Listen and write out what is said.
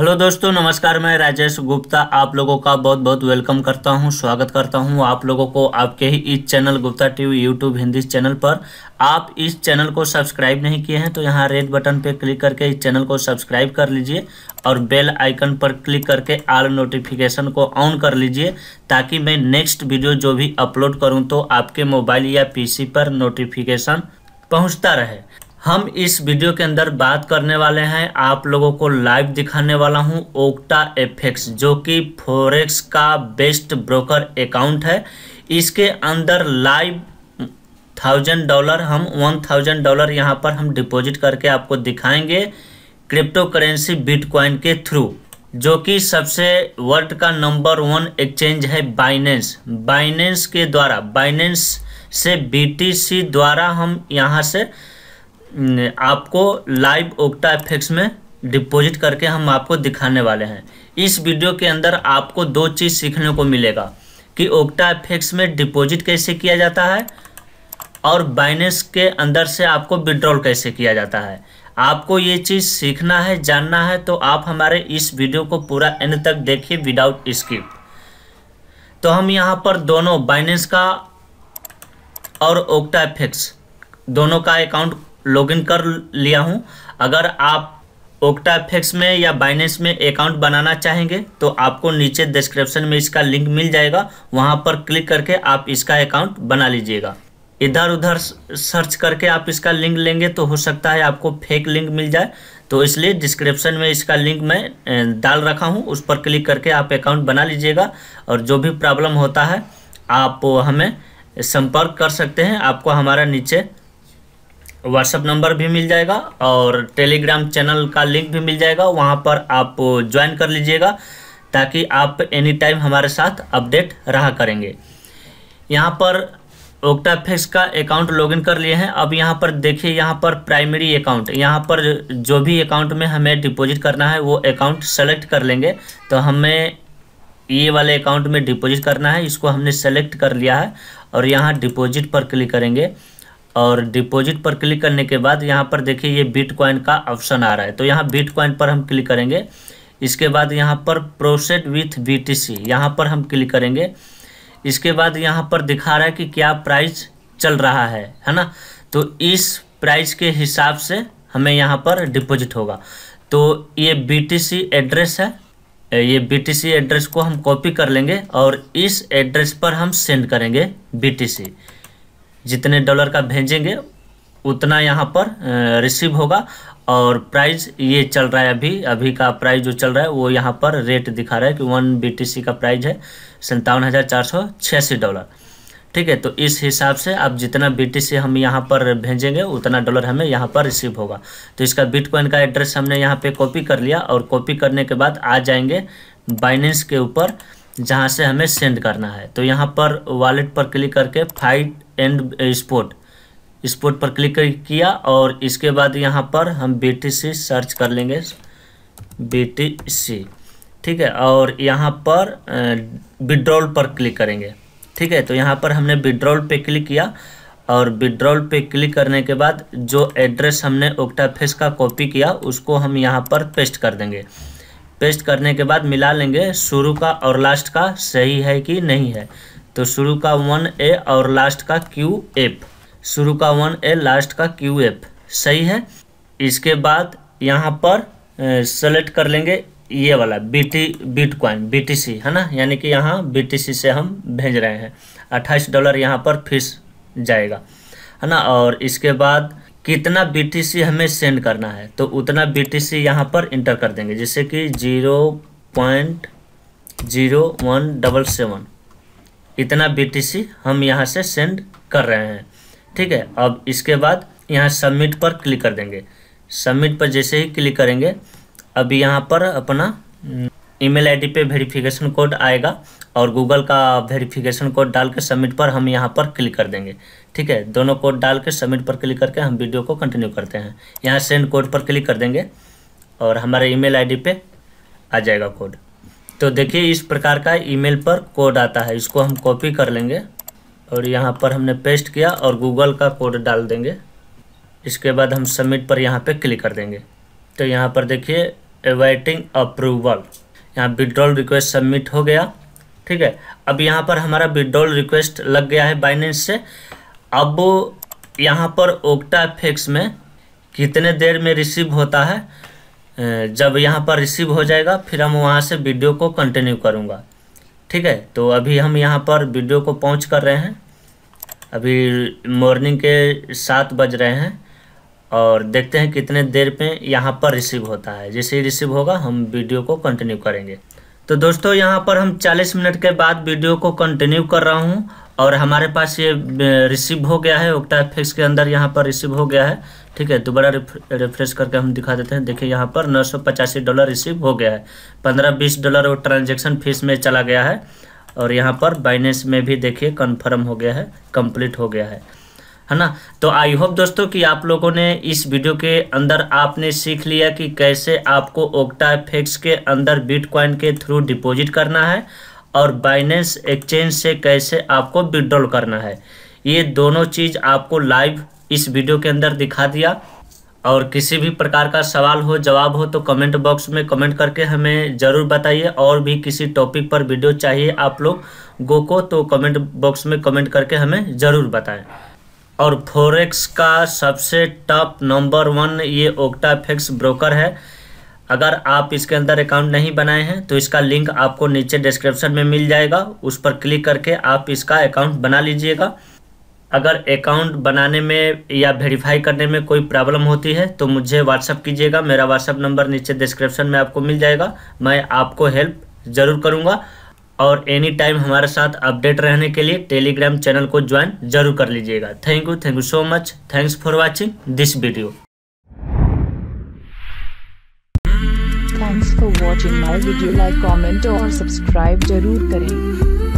hello दोस्तों नमस्कार मैं राजेश गुप्ता आप लोगों का बहुत बहुत वेलकम करता हूं स्वागत करता हूं आप लोगों को आपके ही इस channel Gupta TV YouTube Hindi channel पर आप इस चैनल को सब्सक्राइब नहीं किए हैं तो यहां रेड बटन पर क्लिक करके इस चैनल को सब्सक्राइब कर लीजिए और बेल आइकन पर क्लिक करके आल नोटिफिकेशन को ऑन कर लीजिए ताकि मैं नेक्स्ट वीडियो जो भी अपलोड करूँ तो आपके मोबाइल या पी पर नोटिफिकेशन पहुँचता रहे हम इस वीडियो के अंदर बात करने वाले हैं आप लोगों को लाइव दिखाने वाला हूं ओक्टा एफेक्स जो कि फोरेक्स का बेस्ट ब्रोकर अकाउंट है इसके अंदर लाइव थाउजेंड डॉलर हम वन थाउजेंड डॉलर यहाँ पर हम डिपॉजिट करके आपको दिखाएंगे क्रिप्टो करेंसी बिटकॉइन के थ्रू जो कि सबसे वर्ल्ड का नंबर वन एक्सचेंज है बाइनेंस बाइनेंस के द्वारा बाइनेंस से बी द्वारा हम यहाँ से आपको लाइव ओक्टा एफेक्ट्स में डिपॉजिट करके हम आपको दिखाने वाले हैं इस वीडियो के अंदर आपको दो चीज़ सीखने को मिलेगा कि ओक्टा एफेक्ट्स में डिपॉजिट कैसे किया जाता है और बाइनेंस के अंदर से आपको विड्रॉल कैसे किया जाता है आपको ये चीज़ सीखना है जानना है तो आप हमारे इस वीडियो को पूरा एंड तक देखिए विदाउट स्किप तो हम यहाँ पर दोनों बाइनेंस का और ओक्टा एफेक्ट्स दोनों का अकाउंट लॉगिन कर लिया हूँ अगर आप ओक्टा एफेक्स में या बाइनेंस में अकाउंट बनाना चाहेंगे तो आपको नीचे डिस्क्रिप्शन में इसका लिंक मिल जाएगा वहाँ पर क्लिक करके आप इसका अकाउंट बना लीजिएगा इधर उधर सर्च करके आप इसका लिंक लेंगे तो हो सकता है आपको फेक लिंक मिल जाए तो इसलिए डिस्क्रिप्शन में इसका लिंक मैं डाल रखा हूँ उस पर क्लिक करके आप अकाउंट बना लीजिएगा और जो भी प्रॉब्लम होता है आप हमें संपर्क कर सकते हैं आपको हमारा नीचे व्हाट्सअप नंबर भी मिल जाएगा और टेलीग्राम चैनल का लिंक भी मिल जाएगा वहाँ पर आप ज्वाइन कर लीजिएगा ताकि आप एनी टाइम हमारे साथ अपडेट रहा करेंगे यहाँ पर ओक्टाफेक्स का अकाउंट लॉगिन कर लिए हैं अब यहाँ पर देखिए यहाँ पर प्राइमरी अकाउंट यहाँ पर जो भी अकाउंट में हमें डिपॉजिट करना है वो अकाउंट सेलेक्ट कर लेंगे तो हमें ये वाले अकाउंट में डिपॉजिट करना है इसको हमने सेलेक्ट कर लिया है और यहाँ डिपॉजिट पर क्लिक करेंगे और डिपॉजिट पर क्लिक करने के बाद यहाँ पर देखिए ये बिटकॉइन का ऑप्शन आ रहा है तो यहाँ बिटकॉइन पर हम क्लिक करेंगे इसके बाद यहाँ पर proceed with B T C यहाँ पर हम क्लिक करेंगे इसके बाद यहाँ पर दिखा रहा है कि क्या प्राइस चल रहा है है ना तो इस प्राइस के हिसाब से हमें यहाँ पर डिपॉजिट होगा तो ये बी टी सी एड्रेस है ये बी टी सी एड्रेस को हम कॉपी कर लेंगे और इस एड्रेस पर हम सेंड करेंगे बी टी सी जितने डॉलर का भेजेंगे उतना यहाँ पर रिसीव होगा और प्राइस ये चल रहा है अभी अभी का प्राइस जो चल रहा है वो यहाँ पर रेट दिखा रहा है कि वन बीटीसी का प्राइस है संतावन हज़ार चार सौ छियासी डॉलर ठीक है तो इस हिसाब से आप जितना बीटीसी हम यहाँ पर भेजेंगे उतना डॉलर हमें यहाँ पर रिसीव होगा तो इसका बिटकॉइन का एड्रेस हमने यहाँ पे कॉपी कर लिया और कॉपी करने के बाद आ जाएंगे बाइनेंस के ऊपर जहाँ से हमें सेंड करना है तो यहाँ पर वॉलेट पर क्लिक करके फाइट एंड स्पोर्ट स्पोर्ट पर क्लिक किया और इसके बाद यहाँ पर हम बी टी सी सर्च कर लेंगे बी टी सी ठीक है और यहाँ पर विड्रॉल uh, पर क्लिक करेंगे ठीक है तो यहाँ पर हमने विड्रॉल पे क्लिक किया और विड्रॉल पे क्लिक करने के बाद जो एड्रेस हमने ओक्टाफेस का कॉपी किया उसको हम यहाँ पर पेस्ट कर देंगे पेस्ट करने के बाद मिला लेंगे शुरू का और लास्ट का सही है कि नहीं है तो शुरू का वन ए और लास्ट का क्यू एफ शुरू का वन ए लास्ट का क्यू एफ सही है इसके बाद यहाँ पर सेलेक्ट कर लेंगे ये वाला B T bitcoin B T C है ना यानी कि यहाँ बी टी सी से हम भेज रहे हैं अट्ठाईस डॉलर यहाँ पर फीस जाएगा है ना और इसके बाद कितना बी टी सी हमें सेंड करना है तो उतना बी टी सी यहाँ पर इंटर कर देंगे जैसे कि zero point zero one double seven इतना बीटीसी हम यहाँ से सेंड कर रहे हैं ठीक है अब इसके बाद यहाँ सबमिट पर क्लिक कर देंगे सबमिट पर जैसे ही क्लिक करेंगे अब यहाँ पर अपना ईमेल आईडी पे वेरिफिकेशन कोड आएगा और गूगल का वेरिफिकेशन कोड डाल के सबमिट पर हम यहाँ पर क्लिक कर देंगे ठीक है दोनों कोड डाल के सबमिट पर क्लिक करके हम वीडियो को कंटिन्यू करते हैं यहाँ सेंड कोड पर क्लिक कर देंगे और हमारे ईमेल आईडी पे आ जाएगा कोड तो देखिए इस प्रकार का ईमेल पर कोड आता है इसको हम कॉपी कर लेंगे और यहाँ पर हमने पेस्ट किया और गूगल का कोड डाल देंगे इसके बाद हम सबमिट पर यहाँ पे क्लिक कर देंगे तो यहाँ पर देखिए एवाइटिंग अप्रूवल यहाँ विड्रॉल रिक्वेस्ट सबमिट हो गया ठीक है अब यहाँ पर हमारा विड्रॉल रिक्वेस्ट लग गया है बाइनेंस से अब यहाँ पर ओक्टा फिक्स में कितने देर में रिसीव होता है जब यहाँ पर रिसीव हो जाएगा फिर हम वहाँ से वीडियो को कंटिन्यू करूँगा ठीक है तो अभी हम यहाँ पर वीडियो को पहुँच कर रहे हैं अभी मॉर्निंग के सात बज रहे हैं और देखते हैं कितने देर में यहाँ पर रिसीव होता है जैसे ही रिसीव होगा हम वीडियो को कंटिन्यू करेंगे तो दोस्तों यहाँ पर हम 40 मिनट के बाद वीडियो को कंटिन्यू कर रहा हूँ और हमारे पास ये रिसीव हो गया है ओक्टा एफेक्स के अंदर यहाँ पर रिसीव हो गया है ठीक है दोबारा रिफ्रेश करके हम दिखा देते हैं देखिए यहाँ पर नौ डॉलर रिसीव हो गया है पंद्रह बीस डॉलर वो ट्रांजेक्शन फीस में चला गया है और यहाँ पर बाइनेंस में भी देखिए कन्फर्म हो गया है कम्प्लीट हो गया है है ना तो आई होप दोस्तों कि आप लोगों ने इस वीडियो के अंदर आपने सीख लिया कि कैसे आपको ओक्टा एफेक्स के अंदर बिटकॉइन के थ्रू डिपॉजिट करना है और बाइनेंस एक्सचेंज से कैसे आपको विड्रॉल करना है ये दोनों चीज़ आपको लाइव इस वीडियो के अंदर दिखा दिया और किसी भी प्रकार का सवाल हो जवाब हो तो कमेंट बॉक्स में कमेंट करके हमें ज़रूर बताइए और भी किसी टॉपिक पर वीडियो चाहिए आप लोग गो को तो कमेंट बॉक्स में कमेंट करके हमें ज़रूर बताएं और फोरेक्स का सबसे टॉप नंबर वन ये ओक्टाफेक्स ब्रोकर है अगर आप इसके अंदर अकाउंट नहीं बनाए हैं तो इसका लिंक आपको नीचे डिस्क्रिप्शन में मिल जाएगा उस पर क्लिक करके आप इसका अकाउंट बना लीजिएगा अगर अकाउंट बनाने में या वेरीफाई करने में कोई प्रॉब्लम होती है तो मुझे व्हाट्सअप कीजिएगा मेरा व्हाट्सअप नंबर नीचे डिस्क्रिप्शन में आपको मिल जाएगा मैं आपको हेल्प ज़रूर करूँगा और एनी टाइम हमारे साथ अपडेट रहने के लिए टेलीग्राम चैनल को ज्वाइन जरूर कर लीजिएगा thank you thank you so much thanks for watching this video thanks for watching my video like comment और सब्सक्राइब जरूर करें